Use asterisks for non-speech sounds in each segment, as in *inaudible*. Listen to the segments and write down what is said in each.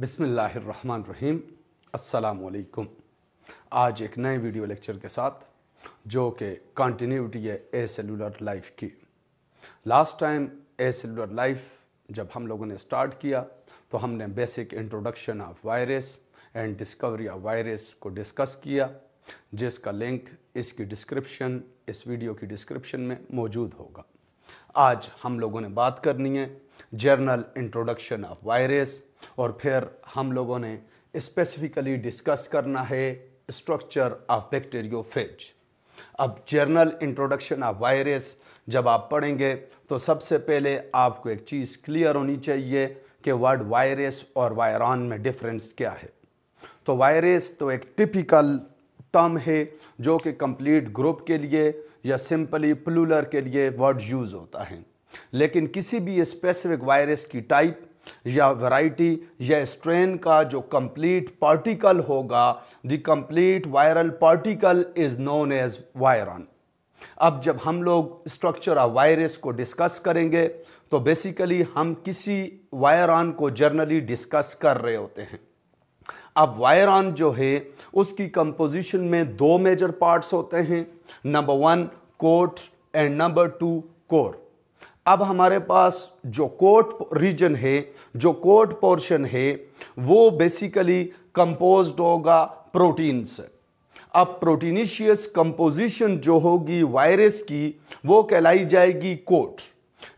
बिसमीम् अल्लाम आज एक नए वीडियो लेक्चर के साथ जो कि कंटिन्यूटी है ए सेलुलर लाइफ की last time acellular life जब हम लोगों ने स्टार्ट किया तो हमने basic introduction of virus and discovery of virus को डिस्कस किया जिसका लिंक इसकी डिस्क्रिप्शन इस वीडियो की डिस्क्रिप्शन में मौजूद होगा आज हम लोगों ने बात करनी है जर्नल इंट्रोडक्शन ऑफ वायरस और फिर हम लोगों ने स्पेसिफिकली डिस्कस करना है स्ट्रक्चर ऑफ बैक्टीरियोफेज अब जर्नल इंट्रोडक्शन ऑफ वायरस जब आप पढ़ेंगे तो सबसे पहले आपको एक चीज़ क्लियर होनी चाहिए कि वर्ड वायरस और वायरॉन में डिफरेंस क्या है तो वायरस तो एक टिपिकल टर्म है जो कि कंप्लीट ग्रुप के लिए या सिंपली प्लूलर के लिए वर्ड यूज़ होता है लेकिन किसी भी स्पेसिफिक वायरस की टाइप या वैरायटी या स्ट्रेन का जो कंप्लीट पार्टिकल होगा the complete viral particle is known as virion अब जब हम लोग स्ट्रक्चर ऑफ वायरस को डिस्कस करेंगे तो बेसिकली हम किसी वायरन को जर्नली डिस्कस कर रहे होते हैं अब वायरॉन जो है उसकी कंपोजिशन में दो मेजर पार्ट्स होते हैं number one coat and number two core अब हमारे पास जो कोट रीजन है जो कोट पोर्शन है वो बेसिकली कंपोज होगा प्रोटीन से अब प्रोटीनिशियस कंपोजिशन जो होगी वायरस की वो कहलाई जाएगी कोट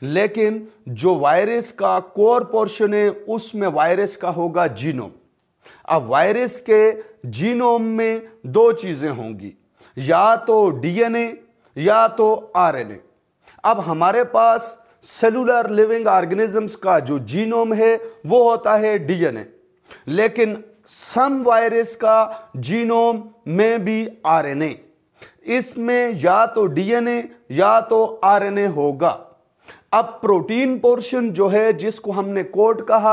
लेकिन जो वायरस का कोर पोर्शन है उसमें वायरस का होगा जीनोम अब वायरस के जीनोम में दो चीज़ें होंगी या तो डीएनए या तो आरएनए अब हमारे पास सेलुलर लिविंग ऑर्गेनिजम्स का जो जीनोम है वो होता है डीएनए लेकिन सम वायरस का जीनोम में भी आरएनए इसमें या तो डीएनए या तो आरएनए होगा अब प्रोटीन पोर्शन जो है जिसको हमने कोड कहा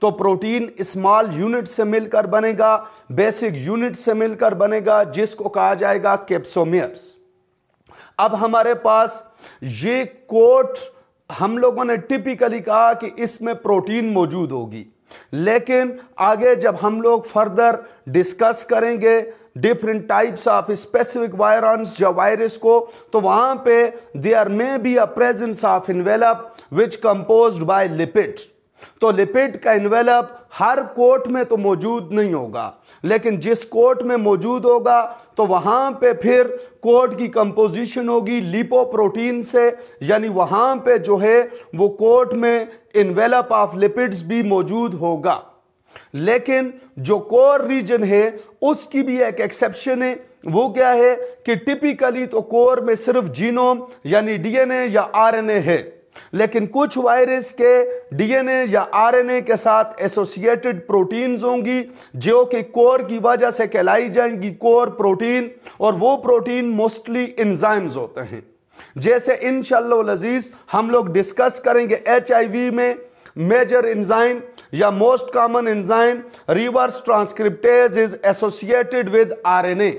तो प्रोटीन स्मॉल यूनिट से मिलकर बनेगा बेसिक यूनिट से मिलकर बनेगा जिसको कहा जाएगा कैप्सोमियर्स अब हमारे पास ये कोट हम लोगों ने टिपिकली कहा कि इसमें प्रोटीन मौजूद होगी लेकिन आगे जब हम लोग फर्दर डिस्कस करेंगे different types of specific virus या वायरस को तो वहां पे there may be a presence of envelope which compose by lipid तो लिपिड का इन्वेलप हर कोट में तो मौजूद नहीं होगा लेकिन जिस कोट में मौजूद होगा तो वहाँ पे फिर कोट की कंपोजिशन होगी लिपो प्रोटीन से यानी वहाँ पे जो है वो कोट में इन्वेलप ऑफ लिपिड्स भी मौजूद होगा लेकिन जो कोर रीजन है उसकी भी एक एक्सेप्शन है वो क्या है कि टिपिकली तो कोर में सिर्फ जीनोम यानी डीएनए या आरएनए है लेकिन कुछ वायरस के डीएनए या आरएनए के साथ एसोसिएटेड प्रोटीन्स होंगी जो कि कोर की वजह से कहलाई जाएंगी कोर प्रोटीन और वो प्रोटीन मोस्टली इंजाइम्स होते हैं जैसे इन लजीज हम लोग डिस्कस करेंगे एच में Major enzyme या most common enzyme reverse transcriptase is associated with RNA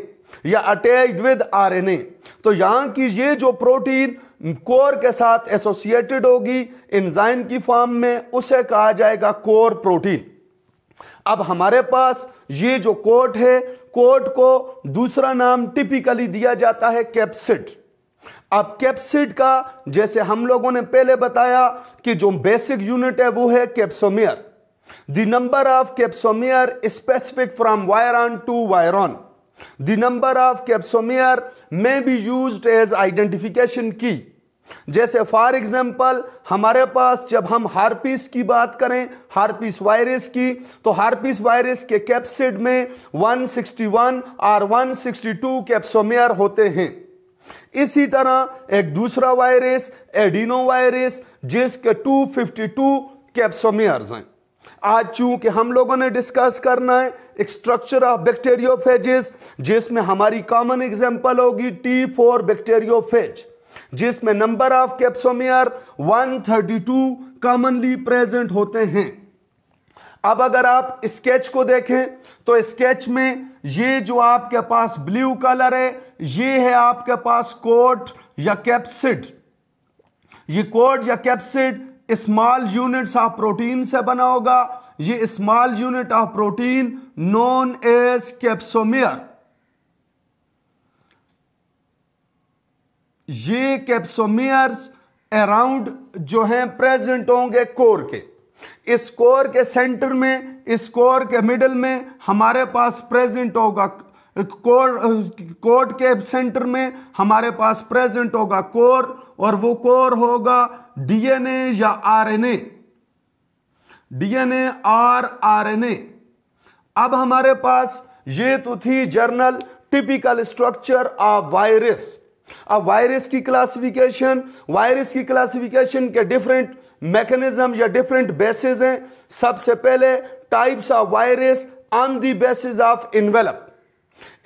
या अटैच विद ए तो यहां की ये जो प्रोटीन कोर के साथ एसोसिएटेड होगी एंजाइम की फॉर्म में उसे कहा जाएगा कोर प्रोटीन अब हमारे पास ये जो कोट है कोट को दूसरा नाम टिपिकली दिया जाता है कैप्सिड अब कैप्सिड का जैसे हम लोगों ने पहले बताया कि जो बेसिक यूनिट है वो है capsomere the number of capsomere specific from to to virion the number of capsomere may be use as identification की जैसे फॉर एग्जाम्पल हमारे पास जब हम हार्पिस की बात करें हार्पिस वायरस की तो हार्पिस वायरस के कैप्सिड में 161 और 162 कैप्सोमेयर होते हैं इसी तरह एक दूसरा वायरस एडिनो वायरस जिसके 252 कैप्सोमेयर्स हैं आज चूंकि हम लोगों ने डिस्कस करना है स्ट्रक्चर ऑफ बैक्टेरियोफेजेस जिसमें हमारी कॉमन एग्जांपल होगी टी फोर बैक्टेरियोफेज जिसमें number of capsomere 132 commonly present होते हैं अब अगर आप स्केच को देखें तो स्केच में ये जो आपके पास ब्लू कलर है ये है आपके पास कोट या कैप्सिड ये कोट या capsid small units of protein से बना होगा ये small unit of protein known as capsomere ये कैप्सोमियर्स अराउंड जो हैं प्रेजेंट होंगे कोर के इस कोर के सेंटर में इस कोर के मिडल में हमारे पास प्रेजेंट होगा कोर कोर्ट के सेंटर में हमारे पास प्रेजेंट होगा कोर और वो कोर होगा डीएनए या आरएनए डीएनए आर आरएनए अब हमारे पास ये तो थी general typical structure of virus अब वायरस की क्लासिफिकेशन वायरस की क्लासिफिकेशन के डिफरेंट मैकेनिज्म या डिफरेंट बेसिस हैं सबसे पहले types of virus on the basis of envelope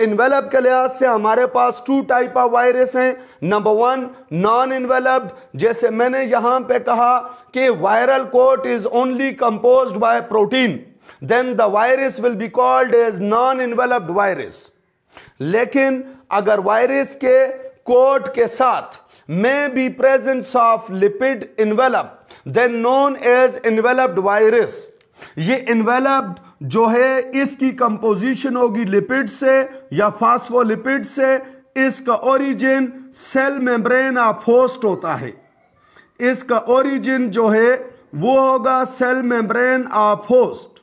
envelope के लिहाज से हमारे पास टू टाइप ऑफ वायरस हैं नंबर वन नॉन इन्वेलप्ड जैसे मैंने यहां पे कहा कि viral coat is only compose by protein then the virus will be called as non enveloped virus लेकिन अगर वायरस के कोट के साथ में be presence of lipid enveloped then known as enveloped virus ये इन्वेलप्ड जो है इसकी कंपोजिशन होगी लिपिड से या फास्फोलिपिड से इसका origin cell membrane of host होता है इसका ओरिजिन जो है वो होगा सेल मेम्ब्रेन ऑफ होस्ट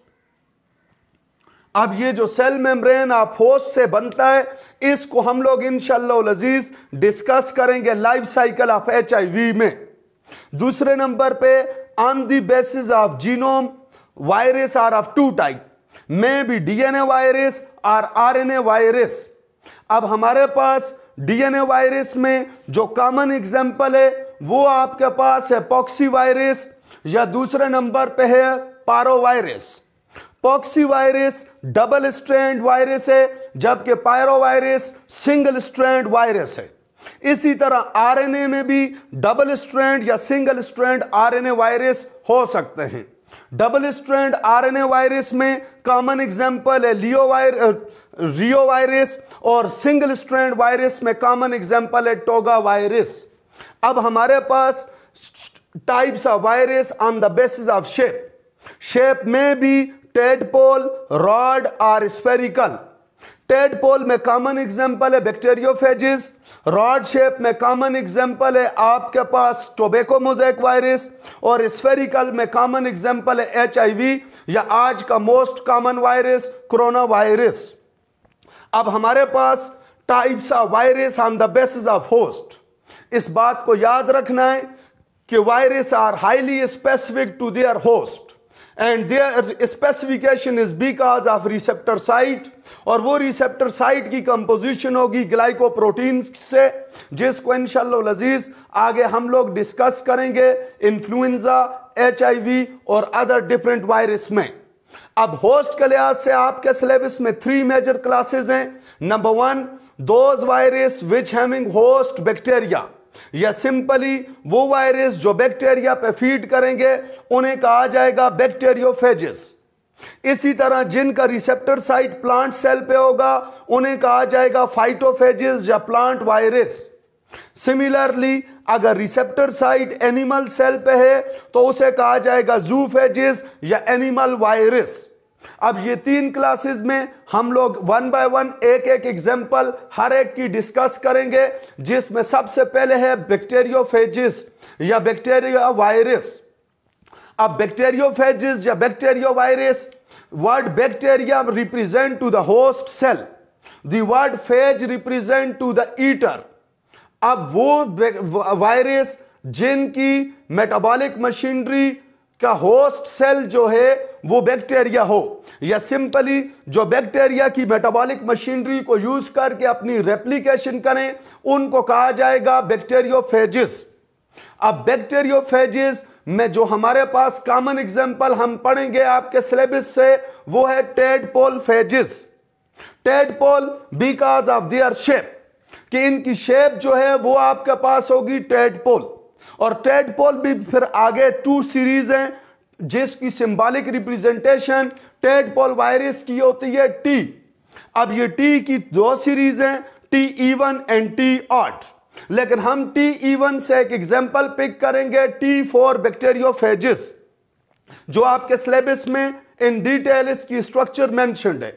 अब ये जो सेल मेम्ब्रेन ऑफ होस्ट से बनता है इसको हम लोग इनशालाजीज डिस्कस करेंगे लाइफ साइकिल ऑफ एच में दूसरे नंबर पे on the basis of genome virus are of two type में भी डीएनए वायरस और आरएनए वायरस अब हमारे पास डीएनए वायरस में जो कॉमन एग्जांपल है वो आपके पास है पॉक्सी वायरस या दूसरे नंबर पे है parvovirus poxvirus double strand virus है जबकि parvovirus single strand virus है इसी तरह आरएनए में भी डबल स्ट्रैंड या सिंगल स्ट्रैंड आरएनए वायरस हो सकते हैं डबल स्ट्रैंड आरएनए वायरस में कॉमन एग्जांपल है लियो वायर रियो वायरस और सिंगल स्ट्रैंड वायरस में कॉमन एग्जांपल है टोगा वायरस अब हमारे पास types of virus on the basis of shape shape में भी टेडपोल रॉड और स्पेरिकल टेडपोल में कॉमन एग्जांपल है बैक्टेरियोफेजिस रॉड शेप में कॉमन एग्जांपल है आपके पास टोबेको मोजेक वायरस और स्फेरिकल में कॉमन एग्जांपल है एचआईवी या आज का most common virus corona virus अब हमारे पास types of virus on the basis of host इस बात को याद रखना है कि virus are highly specific to their host and their specification is because of receptor site और वो रिसेप्टर साइट की कंपोजिशन होगी ग्लाइकोप्रोटीन से जिसको इनशा लजीज आगे हम लोग डिस्कस करेंगे एच आई वी और अदर डिफरेंट वायरस में अब होस्ट के लिहाज से आपके सिलेबस में थ्री मेजर क्लासेज हैं number one those virus which having host bacteria या सिंपली वो वायरस जो बैक्टीरिया पे फीड करेंगे उन्हें कहा जाएगा बैक्टेरियोफेजिस इसी तरह जिनका रिसेप्टर साइट प्लांट सेल पे होगा उन्हें कहा जाएगा फाइटोफेजिस या प्लांट वायरस सिमिलरली अगर रिसेप्टर साइट एनिमल सेल पे है तो उसे कहा जाएगा जूफेजिस या एनिमल वायरस अब ये तीन क्लासेस में हम लोग वन बाय वन एक एक एग्जांपल हर एक की डिस्कस करेंगे जिसमें सबसे पहले है बैक्टेरियोफेजिस या बैक्टेरिया वायरस अब बैक्टेरियोफेजिस या bacterio virus word bacteria represent to the host cell third phage represent to the eater अब वो वायरस जिनकी मेटाबॉलिक मशीनरी का होस्ट सेल जो है वो बैक्टीरिया हो या सिंपली जो बैक्टीरिया की मेटाबॉलिक मशीनरी को यूज करके अपनी रेप्लीकेशन करें उनको कहा जाएगा बैक्टेरियोफेजिस अब बैक्टेरियोफेजिस में जो हमारे पास कॉमन एग्जांपल हम पढ़ेंगे आपके सिलेबस से वो है tadpole phages tadpole because of their shape कि इनकी शेप जो है वो आपके पास होगी टेडपोल और टेडपोल भी फिर आगे टू सीरीज हैं जिसकी सिंबॉलिक रिप्रेजेंटेशन टेडपोल वायरस की होती है टी अब ये टी की दो सीरीज हैं T even and T odd लेकिन हम टी इवन e से एक एग्जाम्पल पिक करेंगे टी फोर बैक्टेरियोफेजिस जो आपके सिलेबस में इन डिटेल इसकी स्ट्रक्चर मेंशनड है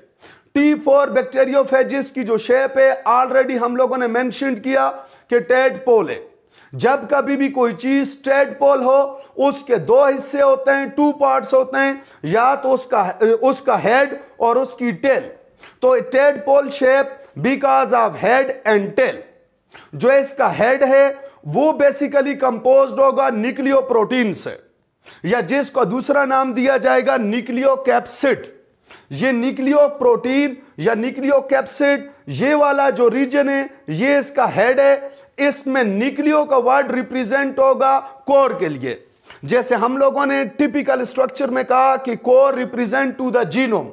टी फोर बैक्टेरियोफेजिस की जो शेप है ऑलरेडी हम लोगों ने मैंशन किया कि टेड पोल है जब कभी भी कोई चीज स्ट्रेट पोल हो उसके दो हिस्से होते हैं टू पार्ट्स होते हैं या तो उसका उसका हेड और उसकी टेल तो tadpole shape because of head and tail जो इसका हेड है वो बेसिकली कंपोज होगा न्यूक्लियो प्रोटीन से या जिसको दूसरा नाम दिया जाएगा निक्लियो कैप्सिड ये न्यूक्लियो प्रोटीन या न्यूक्लियो कैप्सिड ये वाला जो रीजन है ये इसका हेड है इसमें निकलियो का वर्ड रिप्रेजेंट होगा कोर के लिए जैसे हम लोगों ने टिपिकल स्ट्रक्चर में कहा कि core represent to the genome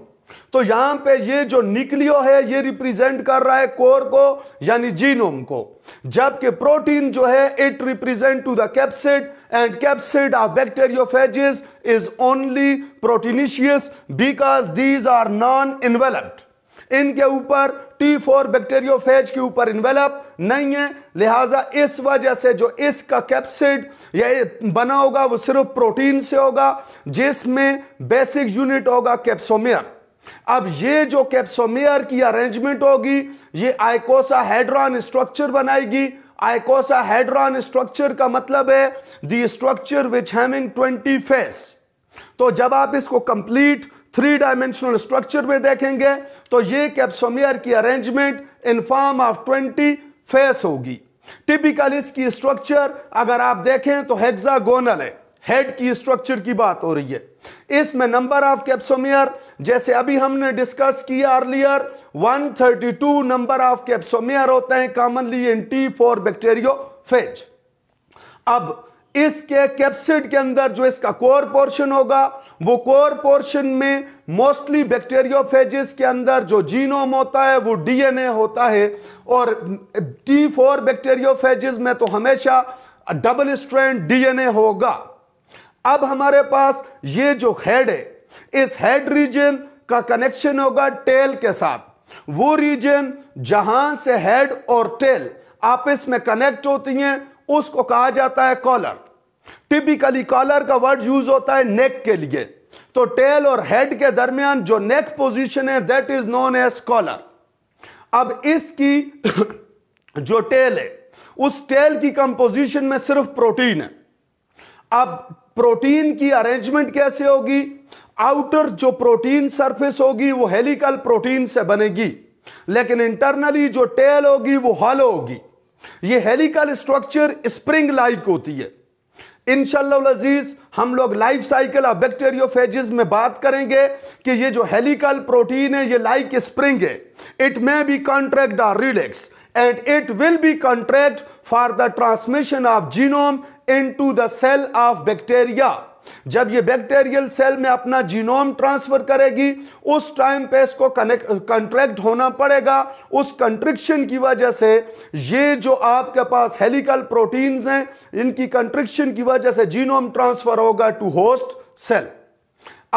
तो यहां पे ये जो निकलियो है ये रिप्रेजेंट कर रहा है कोर को यानी जीनोम को जबकि प्रोटीन जो है it represent to the capsid and capsid of bacteriophages is only proteinaceous because these are non enveloped इनके ऊपर टी फोर बैक्टेरियोफेज के ऊपर इन्वेलप नहीं है लिहाजा इस वजह से जो इसका कैप्सिड या बना होगा वो सिर्फ प्रोटीन से होगा जिसमें बेसिक यूनिट होगा कैप्सोमियर अब ये जो कैप्सोमियर की अरेंजमेंट होगी ये आइकोसा हेड्रॉन स्ट्रक्चर बनाएगी आइकोसा हेड्रॉन स्ट्रक्चर का मतलब है the structure which having twenty face तो जब आप इसको कंप्लीट थ्री डायमेंशनल स्ट्रक्चर में देखेंगे तो ये कैप्सोमियर की arrangement in form of twenty face होगी टिपिकल इसकी स्ट्रक्चर अगर आप देखें तो हेक्सागोनल है हेड की स्ट्रक्चर की बात हो रही है इसमें नंबर ऑफ कैप्सोमियर जैसे अभी हमने डिस्कस किया अर्लियर 132 नंबर ऑफ कैप्सोमियर होते हैं commonly in T four bacterio अब इसके कैप्सिड के अंदर जो इसका कोर पोर्शन होगा वो कोर पोर्शन में मोस्टली बैक्टेरियोफेजिस के अंदर जो जीनोम होता है वो डीएनए होता है और टी फोर बैक्टेरियोफेजिस में तो हमेशा डबल स्ट्रैंड डीएनए होगा अब हमारे पास ये जो हेड है इस हेड रीजन का कनेक्शन होगा टेल के साथ वो रीजन जहां से हेड और टेल आपस में कनेक्ट होती हैं उसको कहा जाता है कॉलर टिपिकली कॉलर का वर्ड यूज होता है नेक के लिए तो टेल और हेड के दरमियान जो नेक पोजीशन है that is known as collar अब इसकी *coughs* जो टेल है उस टेल की कंपोजिशन में सिर्फ प्रोटीन है अब प्रोटीन की अरेंजमेंट कैसे होगी आउटर जो प्रोटीन सरफेस होगी वो हेलिकल प्रोटीन से बनेगी लेकिन इंटरनली जो टेल होगी वो हॉलो होगी ये हेलिकल स्ट्रक्चर स्प्रिंग लाइक होती है इनशालाजीज हम लोग लाइफ साइकिल और बैक्टेरियोफेजिस में बात करेंगे कि ये जो हेलिकल प्रोटीन है ये लाइक स्प्रिंग है it may be contract or relax and it will be contract for the transmission of genome to the cell of bacteria जब ये बैक्टीरियल सेल में अपना जीनोम ट्रांसफर करेगी उस टाइम पे इसको कनेक्ट कंट्रैक्ट होना पड़ेगा उस कंट्रिक्शन की वजह से ये जो आपके पास हेलिकल प्रोटीन्स हैं इनकी कंट्रिक्शन की वजह से जीनोम ट्रांसफर होगा टू होस्ट सेल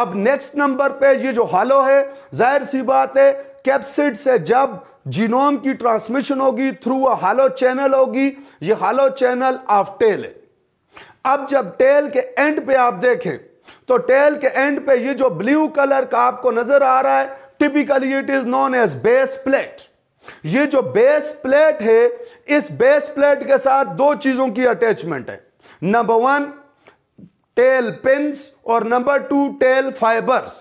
अब नेक्स्ट नंबर पे ये जो हालो है जाहिर सी बात है कैप्सिड से जब जीनोम की ट्रांसमिशन होगी थ्रू अ हालो चैनल होगी ये हालो चैनल ऑफ टेल है अब जब टेल के एंड पे आप देखें तो टेल के एंड पे ये जो ब्लू कलर का आपको नजर आ रहा है typically it is known as base plate ये जो बेस प्लेट है इस बेस प्लेट के साथ दो चीजों की अटैचमेंट है नंबर वन टेल पिंस और नंबर टू टेल फाइबर्स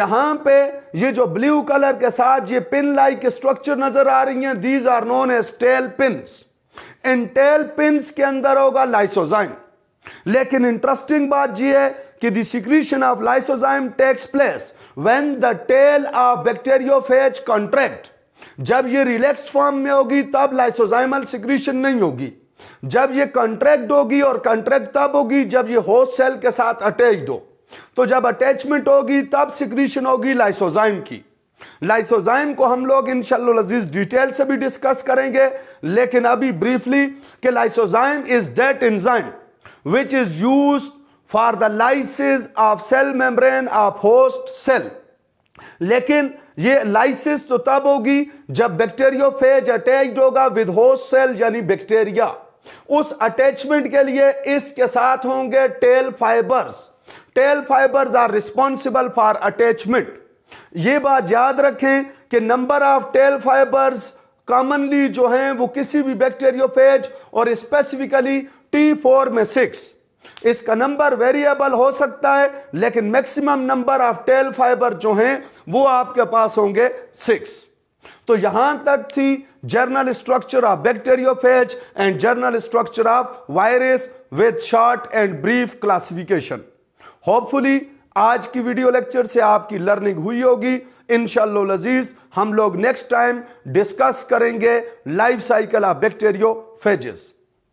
यहां पे ये जो ब्लू कलर के साथ ये पिन लाइक स्ट्रक्चर नजर आ रही है these are known as tail pins इन टेल पिंस के अंदर होगा लाइसोजाइन लेकिन इंटरेस्टिंग बात यह है कि secretion of lysozyme takes place when the tail of bacteriophage contract जब ये रिलैक्स फॉर्म में होगी तब लाइसोजाइमल सिक्रीशन नहीं होगी जब ये कॉन्ट्रैक्ट होगी और कॉन्ट्रैक्ट तब होगी जब ये होस्ट सेल के साथ अटैच हो तो जब अटैचमेंट होगी तब सिक्रीशन होगी लाइसोजाइम की लाइसोजाइम को हम लोग इनशालाजीज डिटेल से भी डिस्कस करेंगे लेकिन अभी ब्रीफली कि lysozyme is that enzyme which is used for the lysis of cell membrane of host cell लेकिन ये लाइसिस तो तब होगी जब बैक्टेरियोफेज अटैच्ड होगा विद होस्ट सेल यानी बैक्टीरिया उस अटैचमेंट के लिए इसके साथ होंगे tail fibres tail fibres are responsible for attachment ये बात याद रखें कि number of tail fibres commonly जो हैं वो किसी भी बैक्टेरियोफेज और स्पेसिफिकली फोर में सिक्स इसका नंबर वेरिएबल हो सकता है लेकिन maximum number of tail fibre जो हैं वो आपके पास होंगे सिक्स तो यहां तक थी general structure of bacteriophage and general structure of virus with short and brief classification hopefully आज की वीडियो लेक्चर से आपकी लर्निंग हुई होगी इनशा लजीज हम लोग नेक्स्ट टाइम डिस्कस करेंगे लाइफ साइकिल ऑफ बैक्टेरियो फेजेस